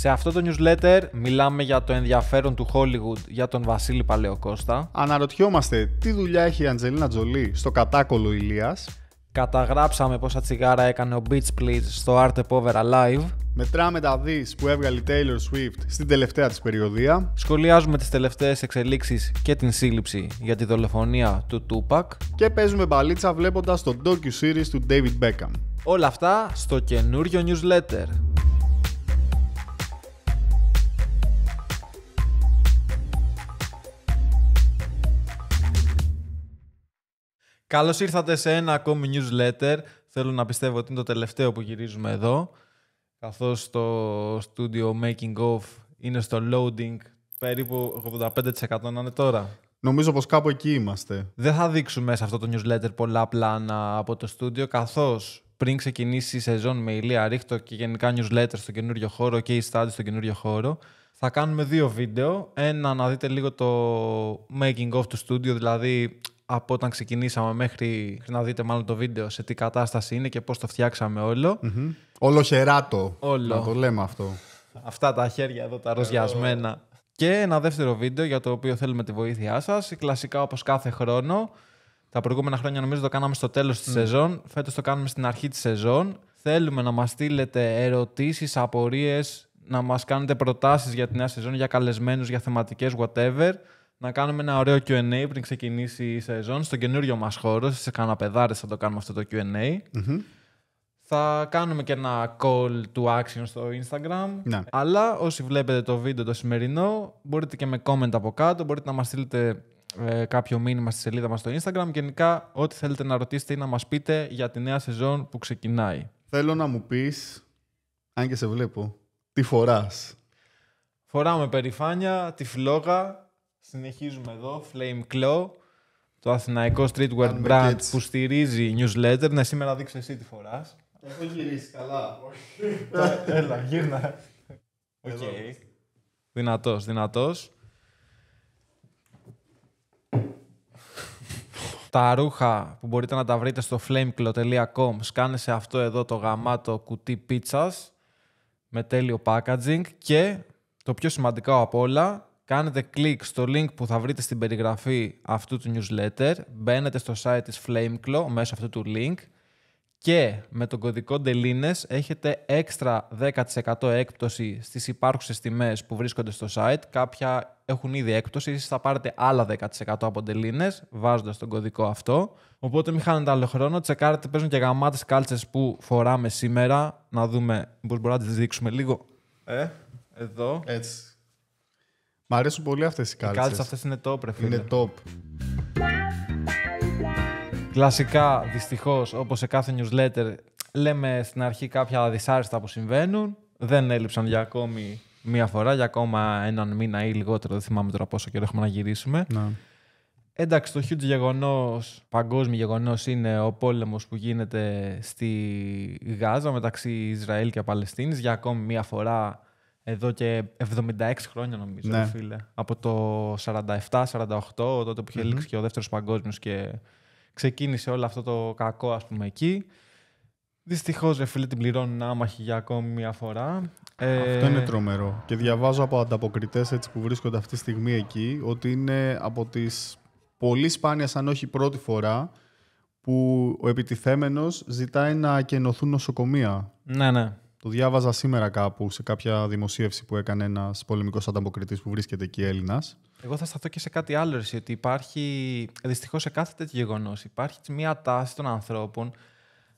Σε αυτό το newsletter μιλάμε για το ενδιαφέρον του Hollywood για τον Βασίλη Παλαιοκώστα. Αναρωτιόμαστε τι δουλειά έχει η Αντζελίνα Τζολί στο κατάκολο Ηλίας. Καταγράψαμε πόσα τσιγάρα έκανε ο Beach Please στο Art Pover Alive. Μετράμε τα δις που έβγαλε η Taylor Swift στην τελευταία της περιοδία. Σχολιάζουμε τις τελευταίες εξελίξεις και την σύλληψη για τη δολοφονία του Tupac. Και παίζουμε μπαλίτσα βλέποντας το docu-series του David Beckham. Όλα αυτά στο καινούριο newsletter. Καλώς ήρθατε σε ένα ακόμη newsletter. Θέλω να πιστεύω ότι είναι το τελευταίο που γυρίζουμε εδώ. Καθώς το studio Making Of είναι στο loading περίπου 85% να είναι τώρα. Νομίζω πως κάπου εκεί είμαστε. Δεν θα δείξουμε σε αυτό το newsletter πολλά πλάνα από το studio. καθώς πριν ξεκινήσει η σεζόν με ηλία ρίχτω και γενικά newsletter στο καινούριο χώρο και η study στο καινούριο χώρο, θα κάνουμε δύο βίντεο. Ένα να δείτε λίγο το making of του studio, δηλαδή από όταν ξεκινήσαμε μέχρι να δείτε μάλλον το βίντεο σε τι κατάσταση είναι και πώς το φτιάξαμε όλο. Mm-hmm. Όλο χεράτο, όλο. να το λέμε αυτό. Αυτά τα χέρια εδώ τα ροζιασμένα. Και ένα δεύτερο βίντεο για το οποίο θέλουμε τη βοήθειά σας. Κλασικά όπως κάθε χρόνο. Τα προηγούμενα χρόνια νομίζω το κάναμε στο τέλος της mm. σεζόν. Φέτος το κάνουμε στην αρχή της σεζόν. Θέλουμε να μας στείλετε ερωτήσεις, απορίες, να μας κάνετε προτάσεις για τη νέα σεζόν, για καλεσμένους, για θεματικές, whatever να κάνουμε ένα ωραίο Q&A πριν ξεκινήσει η σεζόν στο καινούριο μας χώρο. Σε κάνα παιδάρες θα το κάνουμε αυτό το Q&A. Θα κάνουμε και ένα call to action στο Instagram. Ναι. Αλλά όσοι βλέπετε το βίντεο το σημερινό, μπορείτε και με comment από κάτω, μπορείτε να μας στείλετε ε, κάποιο μήνυμα στη σελίδα μας στο Instagram. Γενικά, ό,τι θέλετε να ρωτήσετε ή να μας πείτε για τη νέα σεζόν που ξεκινάει. Θέλω να μου πεις, αν και σε βλέπω, τι φοράς. Φοράμε περηφάνεια, τη φλόγα Συνεχίζουμε εδώ, Flame Claw, το αθηναϊκό streetwear brand που στηρίζει newsletter. Ναι, σήμερα δείξε εσύ τη φορά. Έχω γυρίσει καλά. Έλα, γύρνα. Οκ. δυνατός. Δυνατός, τα ρούχα που μπορείτε να τα βρείτε στο flameclaw.com σε αυτό εδώ το γαμάτο κουτί πίτσας με τέλειο packaging και το πιο σημαντικό από όλα Κάνετε κλικ στο link που θα βρείτε στην περιγραφή αυτού του newsletter. Μπαίνετε στο site της Flameclaw μέσω αυτού του link και με τον κωδικό DELINES έχετε έξτρα 10% έκπτωση στις υπάρχουσες τιμές που βρίσκονται στο site. Κάποια έχουν ήδη έκπτωση, εσείς θα πάρετε άλλα 10% από DELINES βάζοντας τον κωδικό αυτό. Οπότε μην χάνετε άλλο χρόνο, τσεκάρετε, παίζουν και γαμάτες κάλτσες που φοράμε σήμερα. Να δούμε, μπορούμε να τις δείξουμε λίγο. Ε, εδώ. Έτσι. Μ' αρέσουν πολύ αυτές οι κάλτσε. Οι κάλτσες αυτές είναι top, ρε φίλε. Είναι top. Κλασικά, δυστυχώς, όπως σε κάθε newsletter, λέμε στην αρχή κάποια δυσάρεστα που συμβαίνουν. Δεν έλειψαν για ακόμη μία φορά, για ακόμα έναν μήνα ή λιγότερο. Δεν θυμάμαι τώρα πόσο καιρό έχουμε να γυρίσουμε. Να. Εντάξει, το huge γεγονός, παγκόσμιο γεγονός, είναι ο πόλεμος που γίνεται στη Γάζα μεταξύ Ισραήλ και Παλαιστίνης για ακόμη μία φορά εδώ και 76 χρόνια νομίζω, ναι. φίλε. Από το 47-48, τότε που ειχε λήξει και ο δεύτερος παγκόσμιος και ξεκίνησε όλο αυτό το κακό, ας πούμε, εκεί. Δυστυχώς, ρε φίλε, την πληρώνουν άμαχη για ακόμη μια φορά. Ε, αυτό είναι τρομερό. Και διαβάζω από ανταποκριτές που βρίσκονται αυτή τη στιγμή εκεί ότι είναι από τις πολύ σπάνια, αν όχι πρώτη φορά, που ο επιτιθέμενος ζητάει να ακενωθούν νοσοκομεία. Ναι, ναι. Το διάβαζα σήμερα κάπου σε κάποια δημοσίευση που έκανε ένας πολεμικός ανταποκριτής που βρίσκεται εκεί Έλληνας. Εγώ θα σταθώ και σε κάτι άλλο, Ρεσί, ότι υπάρχει, δυστυχώς σε κάθε τέτοιο γεγονός, υπάρχει μια τάση των ανθρώπων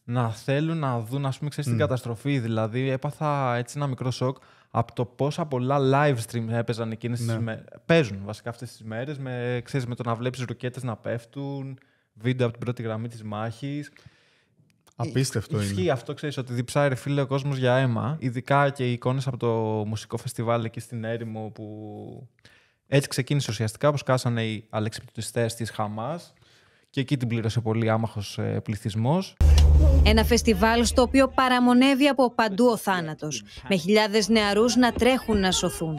να θέλουν να δουν, ας πούμε, ξέρεις mm. την καταστροφή. Δηλαδή, έπαθα έτσι ένα μικρό σοκ από το πόσα πολλά live stream έπαιζαν εκείνες ναι. τι μέρε. Παίζουν βασικά αυτές τις μέρες, με, με το να βλέπεις ρουκέτε να πέφτουν, βίντεο από την πρώτη γραμμή της μάχης. Απίστευτο Ισχύει είναι. Ισχύει αυτό, ξέρεις, ότι διψάει φίλε ο κόσμος για αίμα. Ειδικά και οι εικόνες από το μουσικό φεστιβάλ εκεί στην έρημο που. Έτσι ξεκίνησε ουσιαστικά, που κάσανε οι αλεξιπτουτιστέ της Χαμάς. Και εκεί την πλήρωσε πολύ άμαχος ε, πληθυσμός. Ένα φεστιβάλ στο οποίο παραμονεύει από παντού ο θάνατος. Με χιλιάδες νεαρούς να τρέχουν να σωθούν.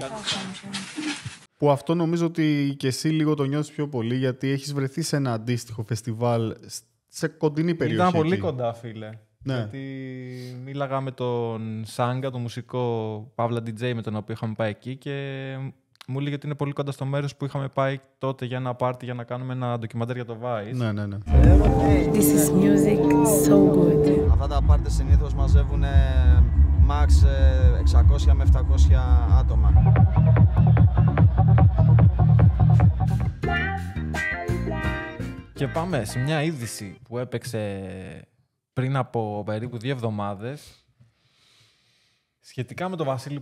Που αυτό νομίζω ότι και εσύ λίγο το νιώθεις πιο πολύ, γιατί έχεις βρεθεί σε ένα αντίστοιχο φεστιβάλ σε κοντινή περιοχή. Ήταν πολύ κοντά, φίλε. Ναι. Γιατί μίλαγα με τον Σάγκα, τον μουσικό Παύλα DJ με τον οποίο είχαμε πάει εκεί και μου έλεγε ότι είναι πολύ κοντά στο μέρος που είχαμε πάει τότε για ένα πάρτι για να κάνουμε ένα ντοκιμαντέρ για το Vice. Ναι, ναι, ναι. This is music so good. Αυτά τα πάρτι συνήθως μαζεύουν max 600 ε, με 700 άτομα. Και πάμε σε μια είδηση που έπαιξε πριν από περίπου δύο εβδομάδες σχετικά με τον Βασίλη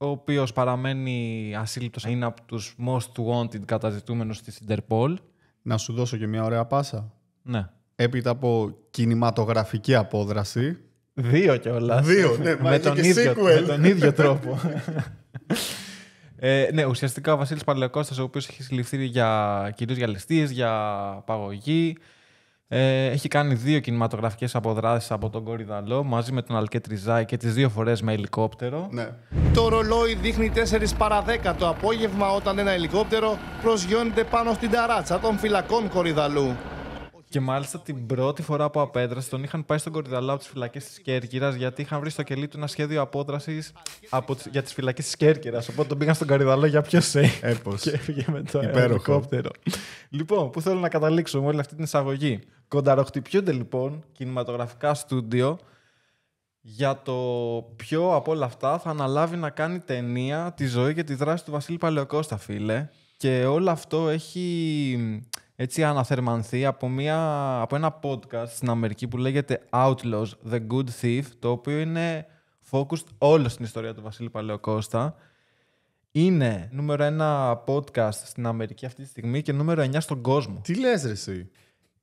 ο οποίος παραμένει ασύλληπτος, είναι από τους most wanted καταζητούμενους της Interpol. Να σου δώσω και μια ωραία πάσα. Ναι. Έπειτα από κινηματογραφική απόδραση. Δύο κιόλας. Δύο, ναι, με, τον ίδιο, με τον ίδιο τρόπο. Ε, ναι, ουσιαστικά ο Βασίλης Παλαιοκώστα, ο οποίος έχει συλληφθεί για, κυρίως για ληστείες, για παγωγή. Ε, έχει κάνει δύο κινηματογραφικές αποδράσεις από τον Κορυδαλό μαζί με τον Αλκέτριζάη και τις δύο φορές με ελικόπτερο. Ναι. Το ρολόι δείχνει 4 παρα 10 το απόγευμα όταν ένα ελικόπτερο προσγειώνεται πάνω στην ταράτσα των φυλακών Κορυδαλού. Και μάλιστα την πρώτη φορά που απέδρασε, τον είχαν πάει στον κορυδαλάο από τις φυλακές της Κέρκυρας, γιατί είχαν βρει στο κελί του ένα σχέδιο απόδρασης για τις φυλακές της Κέρκυρας. Οπότε τον πήγαν στον κορυδαλάο για ποιο σε. Έπω. Και έφυγε με το αεροκόπτερο. λοιπόν, πού θέλω να καταλήξω με όλη αυτή την εισαγωγή. Κονταροχτυπιούνται λοιπόν κινηματογραφικά στούντιο για το ποιο από όλα αυτά θα αναλάβει να κάνει ταινία τη ζωή και τη δράση του Βασίλη Παλαιοκώστα, φίλε. Και όλο αυτό έχει έτσι αναθερμανθεί από, μια, από ένα podcast στην Αμερική που λέγεται Outlaws, The Good Thief, το οποίο είναι focused όλο στην ιστορία του Βασίλη Παλαιοκώστα. Είναι νούμερο ένα podcast στην Αμερική αυτή τη στιγμή και νούμερο 9 στον κόσμο. Τι λες ρε εσύ.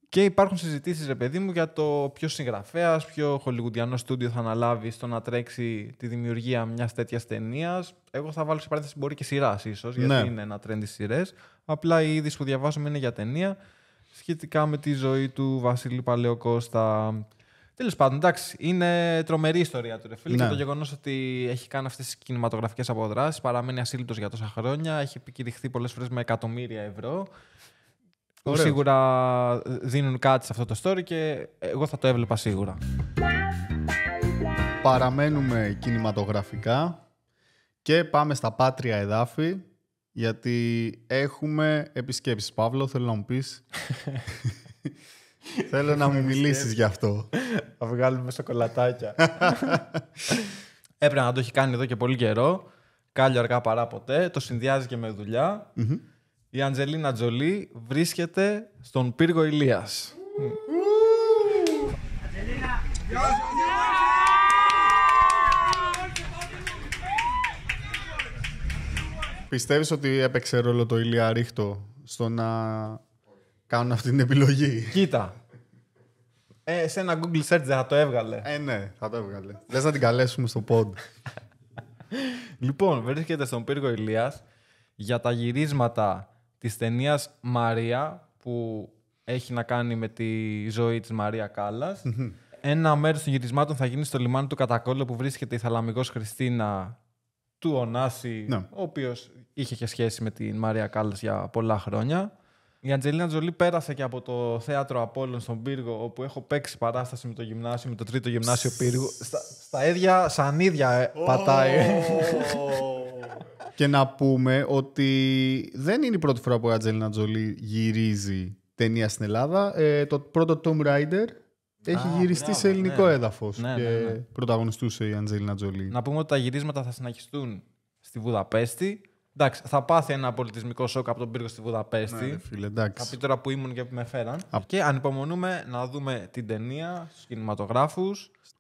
Και υπάρχουν συζητήσεις, ρε παιδί μου, για το ποιος συγγραφέας, ποιο χολιγουντιανό στούντιο θα αναλάβει στο να τρέξει τη δημιουργία μιας τέτοιας ταινίας. Εγώ θα βάλω σε παρένθεση μπορεί και σειράς, ίσως, γιατί ναι. είναι ένα τρέντι σειρές. Απλά οι είδηση που διαβάζουμε είναι για ταινία σχετικά με τη ζωή του Βασίλη Παλαιοκώστα. Τέλος πάντων, εντάξει, είναι τρομερή ιστορία του Ρεφίλ ναι. και το γεγονός ότι έχει κάνει αυτές τις κινηματογραφικές αποδράσεις, παραμένει ασύλληπτος για τόσα χρόνια, έχει επικηρυχθεί πολλές φορές με εκατομμύρια ευρώ που σίγουρα ε, δίνουν κάτι σε αυτό το story και εγώ θα το έβλεπα σίγουρα. Παραμένουμε κινηματογραφικά και πάμε στα πάτρια εδάφη γιατί έχουμε επισκέψεις. Παύλο, θέλω να μου πεις. θέλω να μου μιλήσεις γι' αυτό. Θα βγάλουμε σοκολατάκια. Έπρεπε να το έχει κάνει εδώ και πολύ καιρό. Κάλλιο αργά παρά ποτέ. Το συνδυάζει και με δουλεια η Αντζελίνα Τζολί βρίσκεται στον πύργο Ηλίας. Πιστεύεις ότι έπαιξε ρόλο το Ηλία Ρίχτο στο να κάνουν αυτή την επιλογή. Κοίτα. Ε, σε ένα Google search δεν θα το έβγαλε. Ε, ναι, θα το έβγαλε. Λες να την καλέσουμε στο pod. λοιπόν, βρίσκεται στον πύργο Ηλίας για τα γυρίσματα Της ταινίας Μαρία που έχει να κάνει με τη ζωή της Μαρία Ένα μέρος των γυρισμάτων θα γίνει στο λιμάνι του Κατακόλλου που βρίσκεται η Θαλαμικός Χριστίνα του Ωνάση, ναι. ο οποίος είχε και σχέση με τη Μαρία Κάλλας για πολλά χρόνια. Η Αντζελίνα Τζολί πέρασε και από το θέατρο Απόλλων στον Πύργο, όπου έχω παίξει παράσταση με το γυμνάσιο, με το τρίτο γυμνάσιο Πύργου. Στα, ίδια σανίδια ε, πατάει. Και να πούμε ότι δεν είναι η πρώτη φορά που η Ατζέλινα Τζολί γυρίζει ταινία στην Ελλάδα. Ε, το πρώτο Tomb Raider έχει γυριστεί σε ναι. ελληνικό ναι. έδαφο και ναι, ναι, πρωταγωνιστούσε η Αντζέλινα Τζολί. Να πούμε ότι τα γυρίσματα θα συνεχιστούν στη Βουδαπέστη. Εντάξει, θα πάθει ένα πολιτισμικό σοκ από τον πύργο στη Βουδαπέστη. Ναι, φίλε, εντάξει. Από τώρα που ήμουν και που με φέραν. Α... Και ανυπομονούμε να δούμε την ταινία στους κινηματογράφους.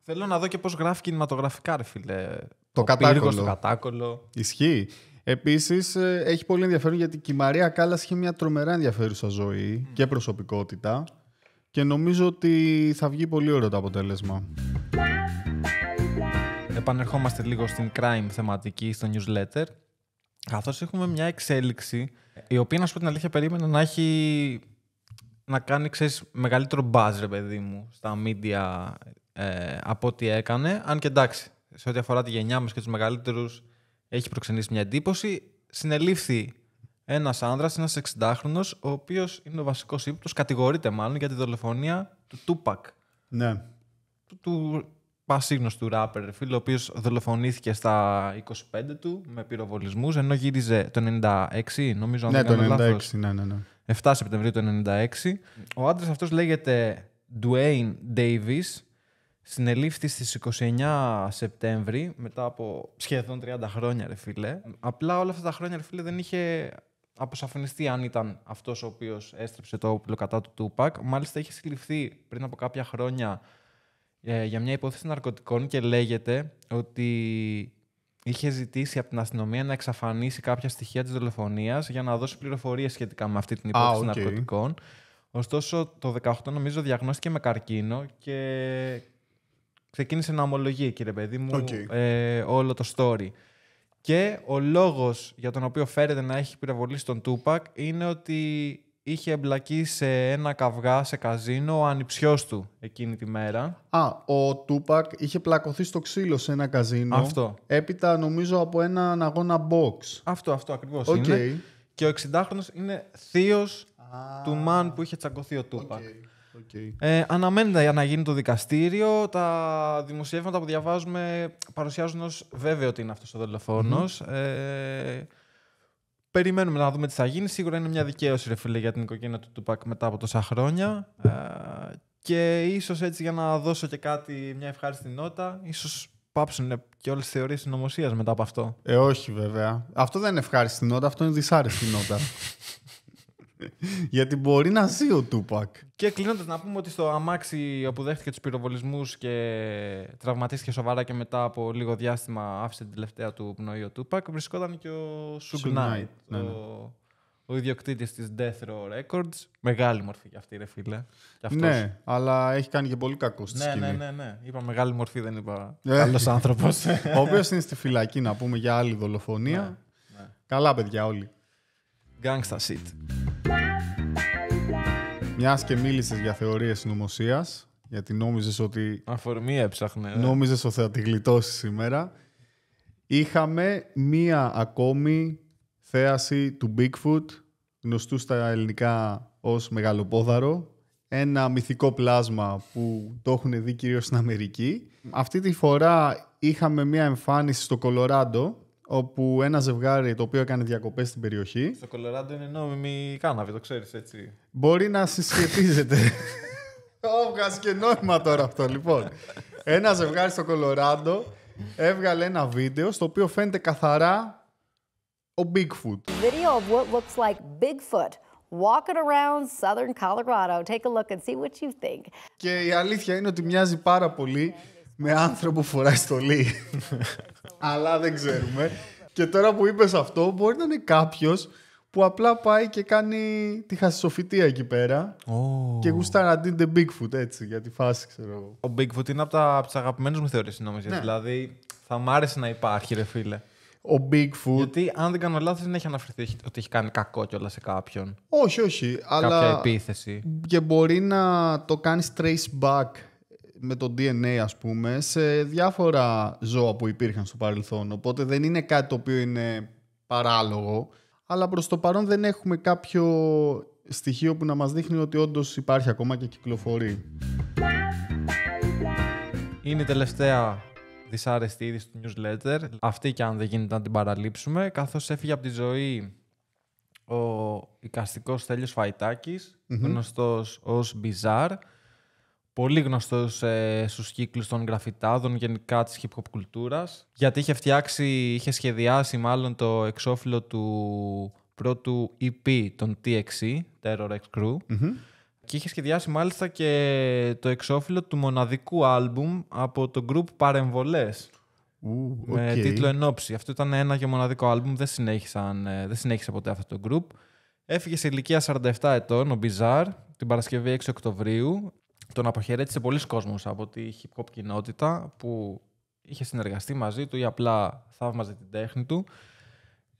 Θέλω να δω και πώς γράφει κινηματογραφικά, ρε φίλε. Το, το κατάκολο. κατάκολο. Ισχύει. Επίσης, ε, έχει πολύ ενδιαφέρον γιατί η Μαρία Κάλλας είχε μια τρομερά ενδιαφέρουσα ζωή και προσωπικότητα. Και νομίζω ότι θα βγει πολύ ωραίο το αποτέλεσμα. Επανερχόμαστε λίγο στην crime θεματική, στο newsletter. Καθώς έχουμε μια εξέλιξη, η οποία να σου πω την αλήθεια περίμενα να έχει να κάνει ξέρεις, μεγαλύτερο buzz, ρε παιδί μου, στα media ε, από ό,τι έκανε. Αν και εντάξει, σε ό,τι αφορά τη γενιά μας και τους μεγαλύτερους, έχει προξενήσει μια εντύπωση. Συνελήφθη ένας άνδρας, ένας 60χρονο, ο οποίος είναι ο βασικός ύποπτος, κατηγορείται μάλλον για τη δολοφονία του Τούπακ. Ναι. Του, του πασίγνωστου ράπερ, φίλο, ο οποίος δολοφονήθηκε στα 25 του με πυροβολισμούς, ενώ γύριζε το 96, νομίζω. Αν ναι, το 96, ναι, ναι, ναι. 7 Σεπτεμβρίου του 96. Ο άντρας αυτός λέγεται Dwayne Davis Συνελήφθη στις 29 Σεπτέμβρη, μετά από σχεδόν 30 χρόνια, ρε φίλε. Απλά όλα αυτά τα χρόνια, ρε φίλε, δεν είχε αποσαφινιστεί αν ήταν αυτός ο οποίος έστρεψε το όπλο κατά του Τούπακ. Μάλιστα, είχε συλληφθεί πριν από κάποια χρόνια ε, για μια υπόθεση ναρκωτικών και λέγεται ότι είχε ζητήσει από την αστυνομία να εξαφανίσει κάποια στοιχεία της δολοφονίας για να δώσει πληροφορίες σχετικά με αυτή την υπόθεση ναρκωτικών. Ωστόσο, το 18 νομίζω διαγνώστηκε με καρκίνο και ξεκίνησε να ομολογεί κύριε παιδί μου, ε, όλο το story. Και ο λόγος για τον οποίο φέρεται να έχει πυραβολήσει τον Τούπακ είναι ότι είχε εμπλακεί σε ένα καυγά σε καζίνο ο ανιψιός του εκείνη τη μέρα. Α, ο Τούπακ είχε πλακωθεί στο ξύλο σε ένα καζίνο. Αυτό. Έπειτα νομίζω από έναν αγώνα box. Αυτό, αυτό ακριβώς okay. είναι. Και ο 60 είναι θείος του μαν που είχε τσακωθεί ο Τούπακ. Okay. Ε, αναμένεται να γίνει το δικαστήριο. Τα δημοσιεύματα που διαβάζουμε παρουσιάζουν ως βέβαιο ότι είναι αυτός ο δολοφονος mm-hmm. ε, περιμένουμε να δούμε τι θα γίνει. Σίγουρα είναι μια δικαίωση ρε φίλε, για την οικογένεια του Τουπακ μετά από τόσα χρόνια. Ε, και ίσως έτσι για να δώσω και κάτι, μια ευχάριστη νότα, ίσως πάψουν ε, και όλες τις θεωρίες συνωμοσίας μετά από αυτό. Ε, όχι βέβαια. Αυτό δεν είναι ευχάριστη νότα, αυτό είναι δυσάρεστη νότα. Γιατί μπορεί να ζει ο Τούπακ. Και κλείνοντας, να πούμε ότι στο αμάξι όπου δέχτηκε τους πυροβολισμούς και τραυματίστηκε σοβαρά και μετά από λίγο διάστημα άφησε την τελευταία του πνοή ο Τούπακ, βρισκόταν και ο Σουγκ ναι, Ο, ναι. ο ιδιοκτήτης της Death Row Records. Μεγάλη μορφή κι αυτή, ρε φίλε. Ναι, αλλά έχει κάνει και πολύ κακό στη ναι, σκηνή. Ναι, ναι, ναι. Είπα μεγάλη μορφή, δεν είπα. Καλό ε. άνθρωπος. ο οποίος είναι στη φυλακή, να πούμε, για άλλη δολοφονία. Ναι, ναι. Καλά, παιδιά, όλοι. Gangsta shit. Μιας και μίλησες για θεωρίες συνωμοσίας, γιατί νόμιζες ότι. Αφορμή έψαχνε. Ε. Νόμιζες ότι θα τη γλιτώσεις σήμερα. Είχαμε μία ακόμη θέαση του Bigfoot, γνωστού στα ελληνικά ως μεγαλοπόδαρο. Ένα μυθικό πλάσμα που το έχουν δει κυρίως στην Αμερική. Αυτή τη φορά είχαμε μία εμφάνιση στο Κολοράντο, όπου ένα ζευγάρι το οποίο έκανε διακοπές στην περιοχή... Στο Κολοράντο είναι νόμιμη κάναβη, το ξέρεις έτσι. Μπορεί να συσχετίζεται. Έβγαζε και νόημα τώρα αυτό, λοιπόν. Ένα ζευγάρι στο Κολοράντο έβγαλε ένα βίντεο στο οποίο φαίνεται καθαρά ο Bigfoot. Video of what looks like Bigfoot walking around southern Colorado. Take a look and see what you think. Και η αλήθεια είναι ότι μοιάζει πάρα πολύ με άνθρωπο φοράει στολή. Αλλά δεν ξέρουμε. και τώρα που είπες αυτό, μπορεί να είναι κάποιος που απλά πάει και κάνει τη χασισοφυτία εκεί πέρα. Oh. Και γουστάρα the Bigfoot έτσι για τη φάση, ξέρω εγώ. Ο Bigfoot είναι από, τα, από τι αγαπημένε μου θεωρίες συγγνώμη. Ναι. Δηλαδή θα μ' άρεσε να υπάρχει, ρε φίλε. Ο Bigfoot. Γιατί αν δεν κάνω λάθος, δεν έχει αναφερθεί ότι έχει κάνει κακό κιόλας σε κάποιον. Όχι, όχι. Κάποια αλλά... επίθεση. Και μπορεί να το κάνει trace back με το DNA ας πούμε σε διάφορα ζώα που υπήρχαν στο παρελθόν οπότε δεν είναι κάτι το οποίο είναι παράλογο αλλά προς το παρόν δεν έχουμε κάποιο στοιχείο που να μας δείχνει ότι όντως υπάρχει ακόμα και κυκλοφορεί. Είναι η τελευταία δυσάρεστη είδηση του newsletter. Αυτή και αν δεν γίνεται να την παραλείψουμε, καθώς έφυγε από τη ζωή ο οικαστικός Στέλιος Φαϊτάκης, mm-hmm. γνωστός ως Bizarre, πολύ γνωστός ε, στους κύκλους των γραφιτάδων γενικά της hip hop κουλτούρας γιατί είχε φτιάξει, είχε σχεδιάσει μάλλον το εξώφυλλο του πρώτου EP των TXE, Terror X Crew και είχε σχεδιάσει μάλιστα και το εξώφυλλο του μοναδικού άλμπουμ από το group Παρεμβολές Ooh, με τίτλο Ενόψη. Αυτό ήταν ένα και μοναδικό άλμπουμ, δεν, ε, δεν συνέχισε ποτέ αυτό το group. Έφυγε σε ηλικία 47 ετών ο Bizarre την Παρασκευή 6 Οκτωβρίου τον αποχαιρέτησε πολλοί κόσμος από τη hip hop κοινότητα που είχε συνεργαστεί μαζί του ή απλά θαύμαζε την τέχνη του.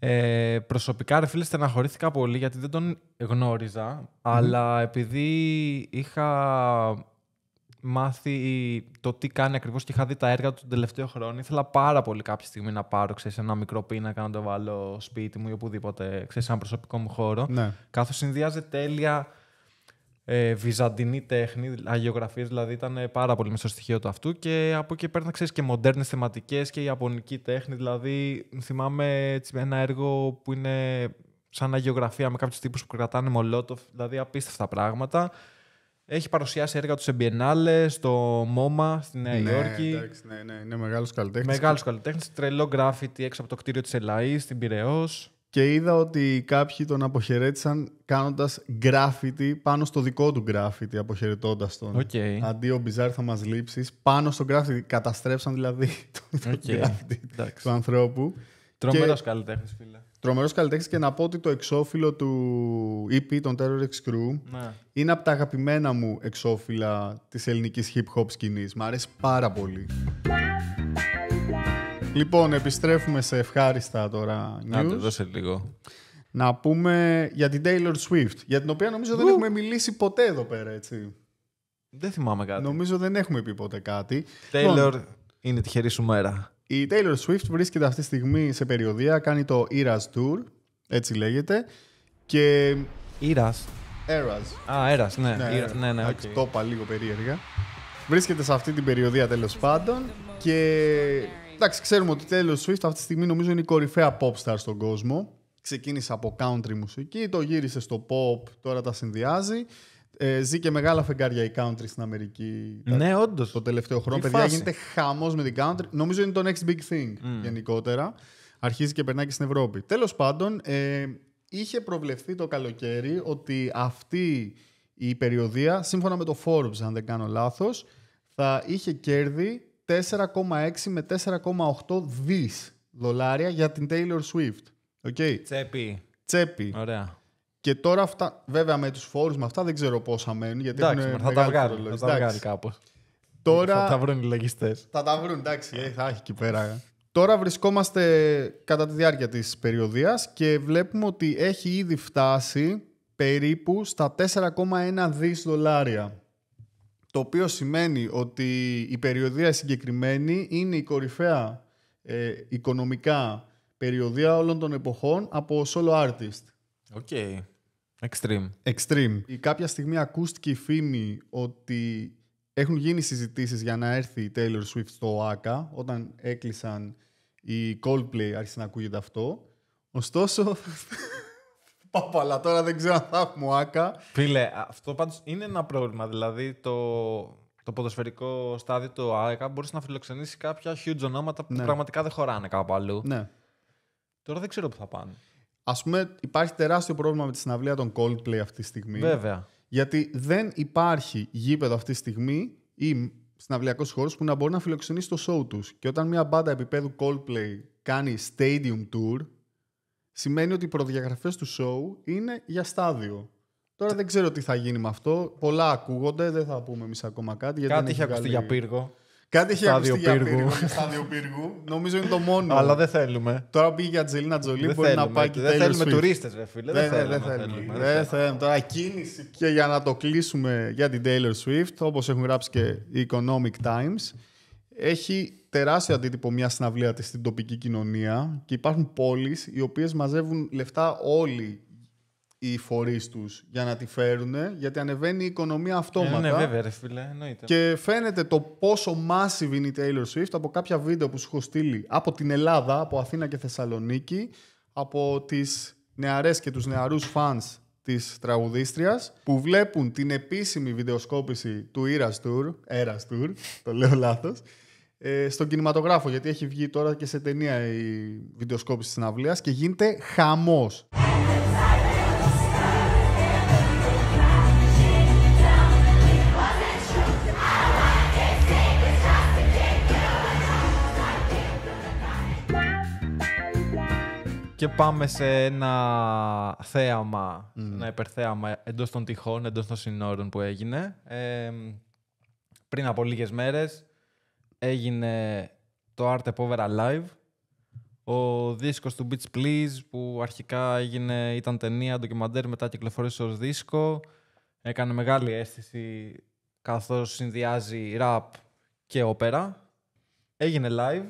Ε, προσωπικά, ρε φίλε, στεναχωρήθηκα πολύ γιατί δεν τον γνωριζα αλλά επειδή είχα μάθει το τι κάνει ακριβώς και είχα δει τα έργα του τον τελευταίο χρόνο, ήθελα πάρα πολύ κάποια στιγμή να πάρω ξέρεις, ένα μικρό πίνακα να το βάλω σπίτι μου ή οπουδήποτε, ξέρεις, ένα προσωπικό μου χώρο. Ναι. Καθώς τέλεια ε, βυζαντινή τέχνη, αγιογραφίες δηλαδή ήταν ε, πάρα πολύ μέσα στο στοιχείο του αυτού και από εκεί πέρα ξέρεις και μοντέρνες θεματικές και ιαπωνική τέχνη. Δηλαδή θυμάμαι ένα έργο που είναι σαν αγιογραφία με κάποιους τύπους που κρατάνε μολότοφ, δηλαδή απίστευτα πράγματα. Έχει παρουσιάσει έργα τους σε Μπιενάλε, στο Μόμα στη Νέα ναι, Υόρκη. Εντάξει, ναι, ναι, είναι μεγάλος καλλιτέχνης. Μεγάλος καλλιτέχνης. Τρελό γκράφιτι έξω από το κτίριο της Ελλάδα, στην Πυραιό και είδα ότι κάποιοι τον αποχαιρέτησαν κάνοντας γκράφιτι πάνω στο δικό του γκράφιτι, αποχαιρετώντας τον. Okay. Αντί ο Μπιζάρ θα μας λείψεις, πάνω στο γκράφιτι. Καταστρέψαν δηλαδή το okay. γκράφιτι Εντάξει. του ανθρώπου. Τρομερός και... καλλιτέχνης, φίλε. Τρομερός καλλιτέχνης και να πω ότι το εξώφυλλο του EP, των Terror X Crew, ναι. είναι από τα αγαπημένα μου εξώφυλλα της ελληνικής hip hop σκηνής. Μ' αρέσει πάρα πολύ. Λοιπόν, επιστρέφουμε σε ευχάριστα τώρα. Να το δώσε λίγο. Να πούμε για την Taylor Swift, για την οποία νομίζω δεν έχουμε μιλήσει ποτέ εδώ πέρα, έτσι. Δεν θυμάμαι κάτι. Νομίζω δεν έχουμε πει ποτέ κάτι. Taylor λοιπόν, είναι τυχερή σου μέρα. Η Taylor Swift βρίσκεται αυτή τη στιγμή σε περιοδία, κάνει το Eras Tour, έτσι λέγεται. Και... Eras. Eras. Α, Eras, ναι. Ναι, Eras. ναι, ναι okay. Το είπα λίγο περίεργα. Βρίσκεται σε αυτή την περιοδία τέλος πάντων και εντάξει, ξέρουμε ότι τέλο Swift αυτή τη στιγμή νομίζω είναι η κορυφαία pop star στον κόσμο. Ξεκίνησε από country μουσική, το γύρισε στο pop, τώρα τα συνδυάζει. Ε, ζει και μεγάλα φεγγάρια η country στην Αμερική. Ναι, όντως. Το τελευταίο χρόνο. παιδιά, γίνεται χαμός με την country. Νομίζω είναι το next big thing mm. γενικότερα. Αρχίζει και περνάει και στην Ευρώπη. Τέλος πάντων, ε, είχε προβλεφθεί το καλοκαίρι ότι αυτή η περιοδία, σύμφωνα με το Forbes, αν δεν κάνω λάθος, θα είχε κέρδη 4,6 με 4,8 δις δολάρια για την Taylor Swift. Okay. Τσέπη. Τσέπη. Ωραία. Και τώρα αυτά, βέβαια με τους φόρους με αυτά δεν ξέρω πόσα μένουν. Γιατί εντάξει, έχουν θα, τα βγάλει, θα τα βγάλει κάπως. Τώρα... Θα τα βρουν οι λογιστές. Θα τα βρουν, εντάξει, ε, θα έχει εκεί πέρα. Τώρα βρισκόμαστε κατά τη διάρκεια της περιοδίας και βλέπουμε ότι έχει ήδη φτάσει περίπου στα 4,1 δις δολάρια το οποίο σημαίνει ότι η περιοδία συγκεκριμένη είναι η κορυφαία ε, οικονομικά περιοδία όλων των εποχών από solo artist. Οκ. Okay. Extreme. Extreme. κάποια στιγμή ακούστηκε η φήμη ότι έχουν γίνει συζητήσεις για να έρθει η Taylor Swift στο ΆΚΑ όταν έκλεισαν οι Coldplay άρχισε να ακούγεται αυτό. Ωστόσο, Παπαλά, τώρα δεν ξέρω αν θα έχουμε άκα. Φίλε, αυτό πάντως είναι ένα πρόβλημα. Δηλαδή το, το ποδοσφαιρικό στάδιο του ΆΕΚΑ μπορείς να φιλοξενήσεις κάποια huge ονόματα που ναι. πραγματικά δεν χωράνε κάπου αλλού. Ναι. Τώρα δεν ξέρω που θα πάνε. Ας πούμε, υπάρχει τεράστιο πρόβλημα με τη συναυλία των Coldplay αυτή τη στιγμή. Βέβαια. Γιατί δεν υπάρχει γήπεδο αυτή τη στιγμή ή συναυλιακός χώρος που να μπορεί να φιλοξενήσει το show τους. Και όταν μια μπάντα επίπεδου Coldplay κάνει stadium tour, σημαίνει ότι οι προδιαγραφές του show είναι για στάδιο. Τώρα δεν ξέρω τι θα γίνει με αυτό. Πολλά ακούγονται, δεν θα πούμε εμείς ακόμα κάτι. Γιατί κάτι είχε ακουστεί για πύργο. Κάτι είχε ακουστεί για πύργο. Στάδιο πύργου. Νομίζω είναι το μόνο. Αλλά δεν θέλουμε. Τώρα πήγε για Ατζελίνα Τζολί, δεν μπορεί θέλουμε. να πάει και Δεν θέλουμε τουρίστες, ρε φίλε. Δεν, δεν, δεν θέλουμε. Δεν θέλουμε. Τώρα κίνηση. Και για να το κλείσουμε για την Taylor Swift, όπως έχουν γράψει και οι Economic Times, έχει τεράστιο αντίτυπο μια συναυλία της στην τοπική κοινωνία και υπάρχουν πόλεις οι οποίες μαζεύουν λεφτά όλοι οι φορείς τους για να τη φέρουν, γιατί ανεβαίνει η οικονομία αυτόματα. Ε, ναι, βέβαια, ρε φίλε, εννοείται. Και φαίνεται το πόσο massive είναι η Taylor Swift από κάποια βίντεο που σου έχω στείλει από την Ελλάδα, από Αθήνα και Θεσσαλονίκη, από τις νεαρές και τους νεαρούς fans της τραγουδίστριας που βλέπουν την επίσημη βιντεοσκόπηση του Eras Tour. Eras Tour, το λέω λάθος ε, στον κινηματογράφο, γιατί έχει βγει τώρα και σε ταινία η βιντεοσκόπηση της συναυλίας και γίνεται χαμός. Και πάμε σε ένα θέαμα, mm. ένα υπερθέαμα εντός των τυχών, εντός των συνόρων που έγινε. Ε, πριν από λίγες μέρες, έγινε το Art Over Live. ο δίσκος του Beach Please που αρχικά έγινε, ήταν ταινία, ντοκιμαντέρ, μετά κυκλοφορήσε ως δίσκο. Έκανε μεγάλη αίσθηση καθώς συνδυάζει rap και όπερα. Έγινε live.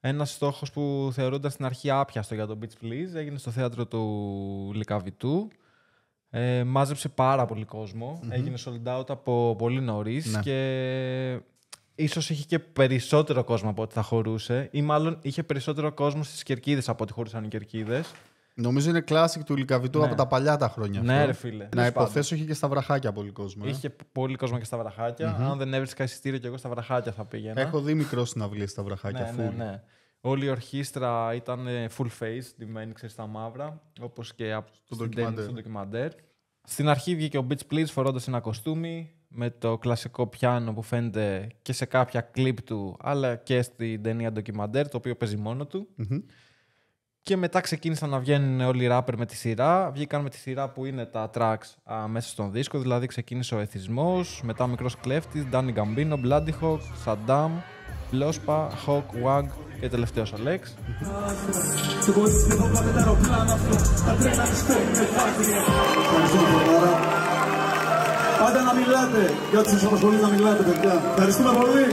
Ένας στόχος που θεωρούνταν στην αρχή άπιαστο για το Beach Please έγινε στο θέατρο του Λικαβιτού. Ε, μάζεψε πάρα πολύ Έγινε sold out από πολύ νωρίς ναι. και ίσως είχε και περισσότερο κόσμο από ό,τι θα χωρούσε ή μάλλον είχε περισσότερο κόσμο στις κερκίδες από ό,τι χωρούσαν οι κερκίδες. Νομίζω είναι κλάσικ του Λυκαβιτού ναι. από τα παλιά τα χρόνια. Ναι, αυτό. ρε φίλε. Να υποθέσω είχε και στα βραχάκια πολύ κόσμο. Ε. Είχε πολύ κόσμο και στα βραχακια πολυ κοσμο ειχε πολυ κοσμο και στα βραχακια mm hmm Αν δεν έβρισκα εισιτήριο και εγώ στα βραχάκια θα πήγαινα. Έχω δει μικρό αυλή στα βραχάκια. ναι, ναι, ναι. Όλη η ορχήστρα ήταν ε, full face, ντυμένη ξέρεις στα μαύρα, όπως και από στο ντοκιμαντέρ. Στην αρχή βγήκε ο Beach Please φορώντας ένα κοστούμι με το κλασικό πιάνο που φαίνεται και σε κάποια κλιπ του, αλλά και στην ταινία ντοκιμαντέρ, το οποίο παίζει μόνο του. Και μετά ξεκίνησαν να βγαίνουν όλοι οι ράπερ με τη σειρά. Βγήκαν με τη σειρά που είναι τα tracks μέσα στον δίσκο, δηλαδή ξεκίνησε ο Εθισμός, μετά ο Μικρός Κλέφτης, Ντάνι Γκαμπίνο, Bloody Hawk, Saddam, Λόσπα, Χοκ, Wag και τελευταίος ο Λέξ. Πάντα να μιλάτε. Για τους απασχολεί να μιλάτε, παιδιά. Ευχαριστούμε πολύ.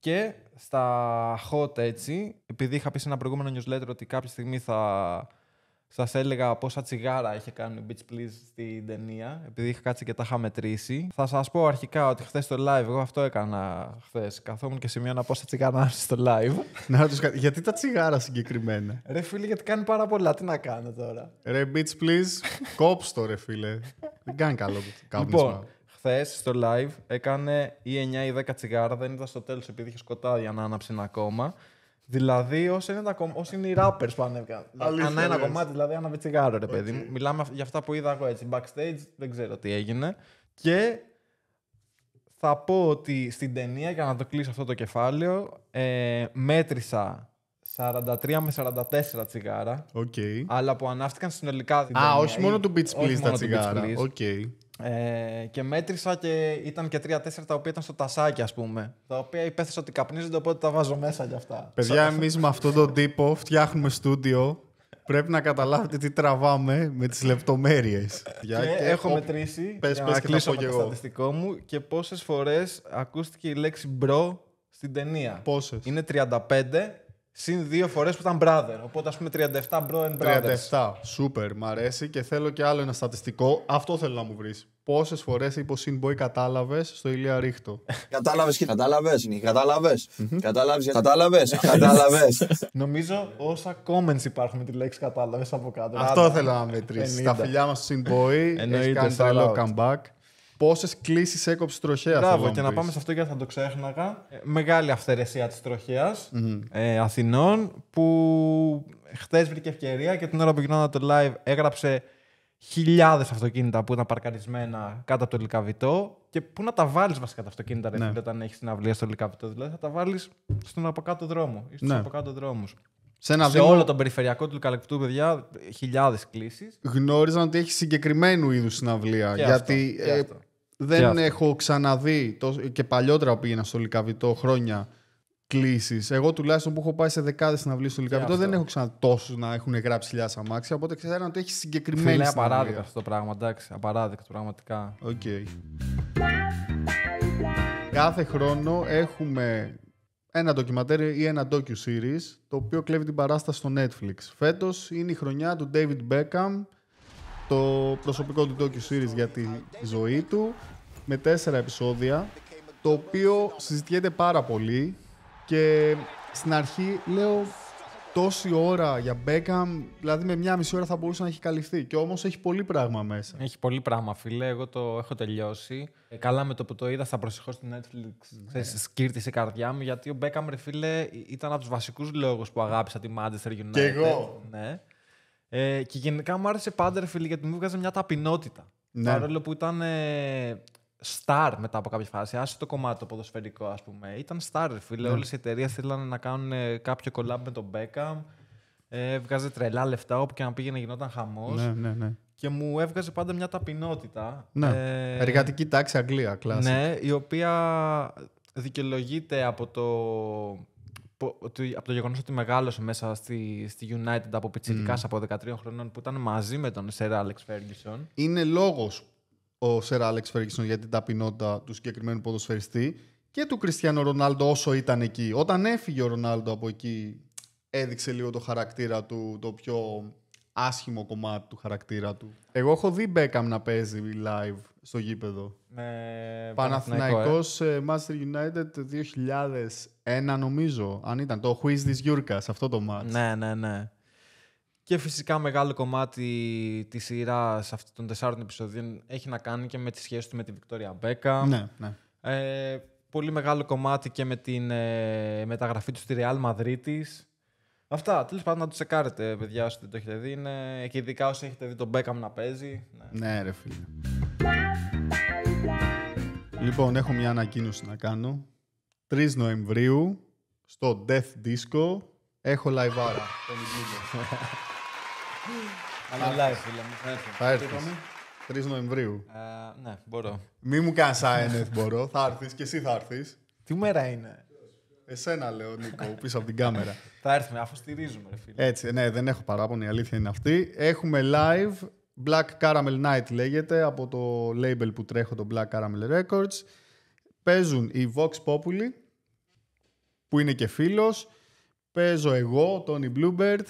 Και στα hot έτσι, επειδή είχα πει σε ένα προηγούμενο newsletter ότι κάποια στιγμή θα Σας έλεγα πόσα τσιγάρα είχε κάνει Beach Please στην ταινία, επειδή είχα κάτσει και τα είχα μετρήσει. Θα σας πω αρχικά ότι χθες το live, εγώ αυτό έκανα χθες. Καθόμουν και σημείωνα πόσα τσιγάρα να στο live. να τους... Γιατί τα τσιγάρα συγκεκριμένα. Ρε φίλε, γιατί κάνει πάρα πολλά. Τι να κάνω τώρα. Ρε Beach Please, κόψτε το ρε φίλε. Δεν κάνει καλό κάπνισμα. Λοιπόν, χθες στο live έκανε ή 9 ή 10 τσιγάρα. Δεν είδα στο τέλος επειδή είχε σκοτάδι να ακόμα. Δηλαδή, όσοι είναι, κομ... είναι οι rappers που ανέβηκαν. Δηλαδή, Ανά ένα κομμάτι, δηλαδή, ένα τσιγάρο, ρε παιδί μου. Μιλάμε για αυτά που είδα εγώ έτσι. Backstage, δεν ξέρω τι έγινε. Και θα πω ότι στην ταινία, για να το κλείσω αυτό το κεφάλαιο, ε, μέτρησα 43 με 44 τσιγάρα. Okay. Αλλά που ανάφτηκαν συνολικά. Α, όχι μόνο του Beach Please τα τσιγάρα. Okay. Ε, και μέτρησα και ήταν και 3-4 τα οποία ήταν στο τασάκι, ας πούμε. Τα οποία υπέθεσα ότι καπνίζονται, οπότε τα βάζω μέσα κι αυτά. Παιδιά, εμείς με αυτόν τον τύπο φτιάχνουμε στούντιο. Πρέπει να καταλάβετε τι τραβάμε με τις λεπτομέρειες. και, έχω μετρήσει. Πες, και το στατιστικό μου και πόσες φορές ακούστηκε η λέξη μπρο στην ταινία. Πόσες. Είναι 35 Συν δύο φορές που ήταν brother. Οπότε ας πούμε 37 bro and brothers. 37. Σούπερ. Μ' αρέσει και θέλω και άλλο ένα στατιστικό. Αυτό θέλω να μου βρεις. Πόσες φορές είπε ο boy κατάλαβες στο ηλία ρίχτο. Κατάλαβες και κατάλαβες. Κατάλαβε. Κατάλαβες. Κατάλαβες. Κατάλαβες. Νομίζω όσα comments υπάρχουν με τη λέξη κατάλαβες από κάτω. Αυτό θέλω να μετρήσεις. Τα φιλιά μας στο Sinboy. Έχει κάνει comeback. Πόσες κλήσεις έκοψε τροχέας. Μπράβο, και να πάμε σε αυτό γιατί θα το ξέχναγα. Ε, μεγάλη αυθαιρεσία της τροχεα Αθηνών που χθες βρήκε ευκαιρία και την ώρα που γινόταν το live έγραψε χιλιάδες αυτοκίνητα που ήταν παρκαρισμένα κάτω από το λικαβιτό. Και πού να τα βάλεις βασικά τα αυτοκίνητα, ρε, ναι. όταν έχεις την αυλία στο λικαβιτό. Δηλαδή θα τα βάλεις στον από κάτω δρόμο ή ναι. στους από κάτω δρόμους. Σε, όλο τον περιφερειακό του Καλεκτού, παιδιά, χιλιάδες κλήσεις. Γνώριζαν ότι έχει συγκεκριμένου είδους συναυλία. γιατί ε, δεν έχω ξαναδεί και παλιότερα που πήγαινα στο Λυκαβητό, χρόνια κλήσεις. Εγώ τουλάχιστον που έχω πάει σε δεκάδες συναυλίες στο Λυκαβητό, δεν έχω ξανά τόσους να έχουν γράψει χιλιάδες αμάξια. Οπότε ξέραν ότι έχει συγκεκριμένη. Είναι απαράδεκτο αυτό το πράγμα, εντάξει. Απαράδεκτο πραγματικά. Okay. Κάθε χρόνο έχουμε ενα ντοκιματερ ντοκιμαντέρ ή ένα docu-series το οποίο κλέβει την παράσταση στο Netflix. Φέτος είναι η χρονιά του David Beckham, το προσωπικό του docu-series για τη ζωή του, με τέσσερα επεισόδια, το οποίο συζητιέται πάρα πολύ και στην αρχή λέω τόση ώρα για Μπέκαμ, δηλαδή με μία μισή ώρα θα μπορούσε να έχει καλυφθεί. Και όμως έχει πολύ πράγμα μέσα. Έχει πολύ πράγμα, φίλε. Εγώ το έχω τελειώσει. Ε, καλά με το που το είδα, θα προσεχώ στην Netflix. Ναι. Σκύρτησε η καρδιά μου, γιατί ο Μπέκαμ, ρε φίλε, ε, ήταν από τους βασικούς λόγους που αγάπησα τη Manchester United. Και εγώ. Ναι. Ε, και γενικά μου άρεσε πάντα, ρε φίλε, γιατί μου βγάζει μια ταπεινότητα. Ναι. Παρόλο που ήταν ε, star μετά από κάποια φάση. Άσε το κομμάτι το ποδοσφαιρικό, ας πούμε. Ήταν star, φίλε. Ναι. Όλες οι εταιρείες θέλαν να κάνουν ε, κάποιο collab με τον Beckham. Ε, έβγαζε τρελά λεφτά όπου και να πήγαινε γινόταν χαμός. Ναι, ναι, ναι. Και μου έβγαζε πάντα μια ταπεινότητα. Ναι. Ε, Εργατική τάξη Αγγλία, Ναι, η οποία δικαιολογείται από το από το γεγονός ότι μεγάλωσε μέσα στη, στη United από πιτσιρικάς mm. από 13 χρονών που ήταν μαζί με τον Σερ Άλεξ Φέργκισον. Είναι λόγος ο Σερ Άλεξ Φέργισον για την ταπεινότητα του συγκεκριμένου ποδοσφαιριστή και του Κριστιανού Ρονάλντο όσο ήταν εκεί. Όταν έφυγε ο Ρονάλντο από εκεί, έδειξε λίγο το χαρακτήρα του, το πιο άσχημο κομμάτι του χαρακτήρα του. Εγώ έχω δει Μπέκαμ να παίζει live στο γήπεδο. Με... Παναθηναϊκός ε. ε United 2001 νομίζω, αν ήταν. Το Who is this Γιούρκα, αυτό το match. Ναι, ναι, ναι. Και φυσικά μεγάλο κομμάτι της σειράς αυτών των τεσσάρων επεισοδίων έχει να κάνει και με τη σχέση του με τη Βικτόρια Μπέκα. Ναι, ναι. Ε, πολύ μεγάλο κομμάτι και με τη ε, μεταγραφή του στη Ρεάλ Μαδρίτη. Αυτά. Τέλος πάντων, να το τσεκάρετε, παιδιά, όσοι δεν το έχετε δει. Είναι... Και ειδικά όσοι έχετε δει τον Μπέκαμ να παίζει. Ναι, ναι ρε φίλε. Λοιπόν, έχω μια ανακοίνωση να κάνω. 3 Νοεμβρίου στο Death Disco έχω live άρα. Αλλά φίλε μου. Θα έρθεις. 3 Νοεμβρίου. Ε, ναι, μπορώ. Μη μου κάνεις ΆΕΝΕΘ μπορώ. θα έρθεις και εσύ θα έρθεις. Τι μέρα είναι. Εσένα λέω, Νίκο, πίσω από την κάμερα. θα έρθουμε, αφού στηρίζουμε, φίλε. Έτσι, ναι, δεν έχω παράπονο, η αλήθεια είναι αυτή. Έχουμε live. Black Caramel Night λέγεται από το label που τρέχω, το Black Caramel Records. Παίζουν οι Vox Populi, που είναι και φίλος. Παίζω εγώ, Tony Bluebird,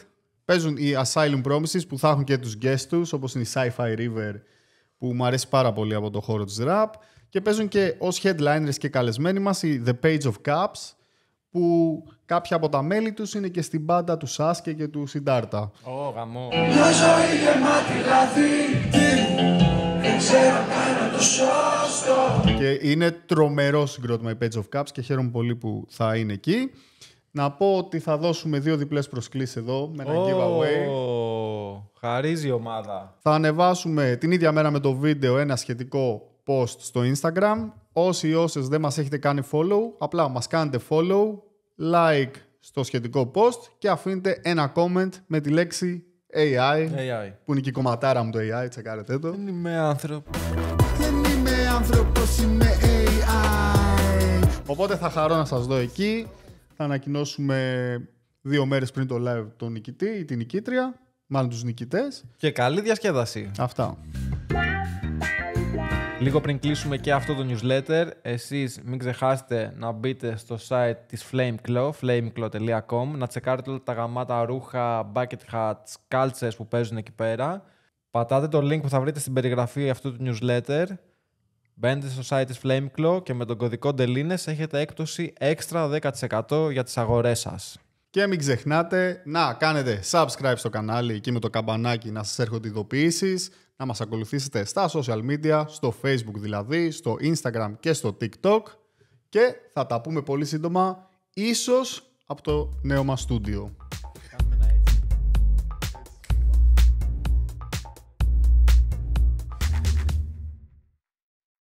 Παίζουν οι Asylum Promises που θα έχουν και τους guests τους, όπως είναι η Sci-Fi River που μου αρέσει πάρα πολύ από το χώρο της rap και παίζουν και ως headliners και καλεσμένοι μας οι The Page of Cups που κάποια από τα μέλη τους είναι και στην πάντα του Σάσκε και του Σιντάρτα. Ω, Μια ζωή γεμάτη δεν ξέρω το σώστο. Και είναι τρομερό συγκρότημα η Page of Cups και χαίρομαι πολύ που θα είναι εκεί. Να πω ότι θα δώσουμε δύο διπλές προσκλήσεις εδώ με ένα oh, giveaway. Χαρίζει η ομάδα. Θα ανεβάσουμε την ίδια μέρα με το βίντεο ένα σχετικό post στο Instagram. Όσοι ή όσες δεν μας έχετε κάνει follow, απλά μας κάνετε follow, like στο σχετικό post και αφήνετε ένα comment με τη λέξη AI, AI. που είναι και η κομματάρα μου το AI, τσεκάρετε το. Δεν είμαι άνθρωπο. Δεν είμαι άνθρωπος, είμαι AI. Οπότε θα χαρώ να σας δω εκεί θα ανακοινώσουμε δύο μέρες πριν το live τον νικητή ή την νικήτρια, μάλλον τους νικητές. Και καλή διασκέδαση. Αυτά. Λίγο πριν κλείσουμε και αυτό το newsletter, εσείς μην ξεχάσετε να μπείτε στο site της Flameclaw, flameclaw.com, να τσεκάρετε όλα τα γαμάτα ρούχα, bucket hats, κάλτσες που παίζουν εκεί πέρα. Πατάτε το link που θα βρείτε στην περιγραφή αυτού του newsletter Μπαίνετε στο site της Flameclaw και με τον κωδικό DELINES έχετε έκπτωση έξτρα 10% για τις αγορές σας. Και μην ξεχνάτε να κάνετε subscribe στο κανάλι εκεί με το καμπανάκι να σας έρχονται ειδοποιήσεις, να μας ακολουθήσετε στα social media, στο facebook δηλαδή, στο instagram και στο tiktok και θα τα πούμε πολύ σύντομα, ίσως από το νέο μας στούντιο.